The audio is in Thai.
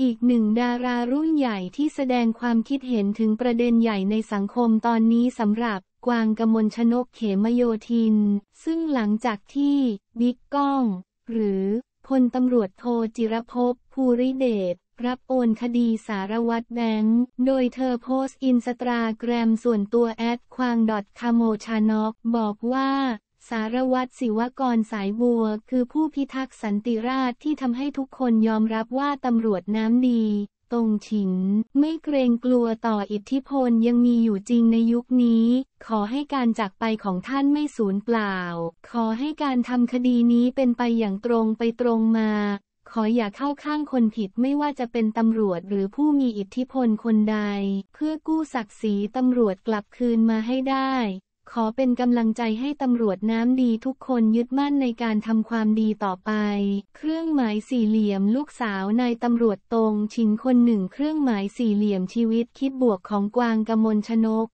อีกหนึ่งดารารุ่นใหญ่ที่แสดงความคิดเห็นถึงประเด็นใหญ่ในสังคมตอนนี้สำหรับกวางกมลชนกเขมโยธิน ซึ่งหลังจากที่ บิ๊กก้อง หรือพลตำรวจโทจิรภพภูริเดชรับโอนคดีสารวัตรแบงค์โดยเธอโพสต์อินสตาแกรมส่วนตัวแอดควางดอทคาโมชานอกบอกว่าสารวัตรศิวกรสายบัว คือผู้พิทักษ์สันติราษฎร์ที่ทำให้ทุกคนยอมรับว่าตำรวจน้ำดี ตรงฉินไม่เกรงกลัวต่ออิทธิพลยังมีอยู่จริงในยุคนี้ ขอให้การจากไปของท่านไม่สูญเปล่า ขอให้การทำคดีนี้เป็นไปอย่างตรงไปตรงมา ขออย่าเข้าข้างคนผิดไม่ว่าจะเป็นตำรวจหรือผู้มีอิทธิพลคนใด เพื่อกู้ศักดิ์ศรีตำรวจกลับคืนมาให้ได้ขอเป็นกำลังใจให้ตำรวจน้ำดีทุกคนยึดมั่นในการทำความดีต่อไป เครื่องหมายสี่เหลี่ยมลูกสาวนายตำรวจตรง ชินคนหนึ่งเครื่องหมายสี่เหลี่ยมชีวิตคิดบวกของกวางกมลชนก